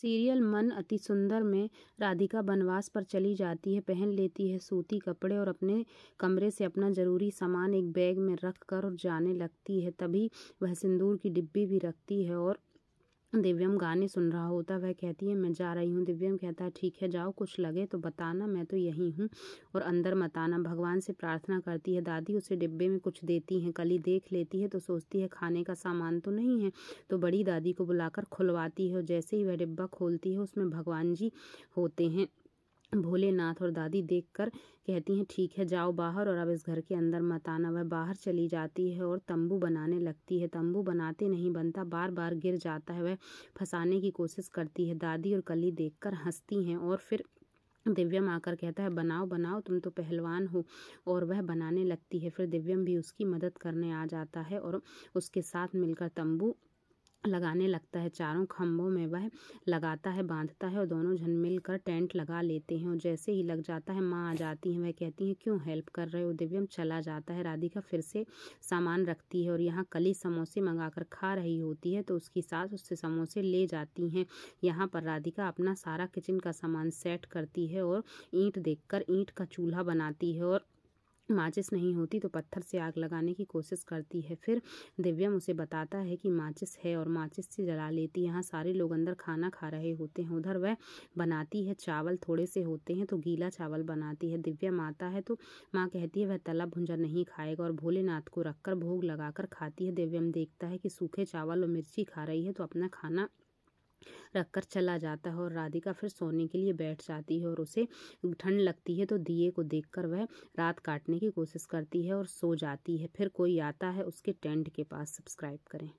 serial मन अति सुंदर में राधिका बनवास पर चली जाती है पहन लेती है सूती कपड़े और अपने कमरे से अपना ज़रूरी सामान एक बैग में रख कर और जाने लगती है तभी वह सिंदूर की डिब्बी भी रखती है और दिव्यम गाने सुन रहा होता वह कहती है मैं जा रही हूँ दिव्यम कहता है ठीक है जाओ कुछ लगे तो बताना मैं तो यहीं हूँ और अंदर मत आना भगवान से प्रार्थना करती है दादी उसे डिब्बे में कुछ देती हैं कली देख लेती है तो सोचती है खाने का सामान तो नहीं है तो बड़ी दादी को बुलाकर खुलवाती है और जैसे ही वह डिब्बा खोलती है उसमें भगवान जी होते हैं भोलेनाथ और दादी देखकर कहती हैं ठीक है जाओ बाहर और अब इस घर के अंदर मत आना वह बाहर चली जाती है और तंबू बनाने लगती है तंबू बनाते नहीं बनता बार बार गिर जाता है वह फंसाने की कोशिश करती है दादी और कली देखकर हंसती हैं और फिर दिव्यम आकर कहता है बनाओ बनाओ तुम तो पहलवान हो और वह बनाने लगती है फिर दिव्यम भी उसकी मदद करने आ जाता है और उसके साथ मिलकर तंबू लगाने लगता है चारों खंभों में वह लगाता है बांधता है और दोनों जन मिलकर टेंट लगा लेते हैं और जैसे ही लग जाता है माँ आ जाती हैं वह कहती हैं क्यों हेल्प कर रहे हो दिव्यम चला जाता है राधिका फिर से सामान रखती है और यहाँ कली समोसे मंगाकर खा रही होती है तो उसकी सास उससे समोसे ले जाती हैं यहाँ पर राधिका अपना सारा किचन का सामान सेट करती है और ईंट देख ईंट का चूल्हा बनाती है और माचिस नहीं होती तो पत्थर से आग लगाने की कोशिश करती है फिर दिव्यम उसे बताता है कि माचिस है और माचिस से जला लेती है यहाँ सारे लोग अंदर खाना खा रहे होते हैं उधर वह बनाती है चावल थोड़े से होते हैं तो गीला चावल बनाती है दिव्यम आता है तो माँ कहती है वह तला भुंजा नहीं खाएगा और भोलेनाथ को रखकर भोग लगाकर खाती है दिव्यम देखता है कि सूखे चावल और मिर्ची खा रही है तो अपना खाना रख कर चला जाता है और राधिका फिर सोने के लिए बैठ जाती है और उसे ठंड लगती है तो दिए को देखकर वह रात काटने की कोशिश करती है और सो जाती है फिर कोई आता है उसके टेंट के पास सब्सक्राइब करें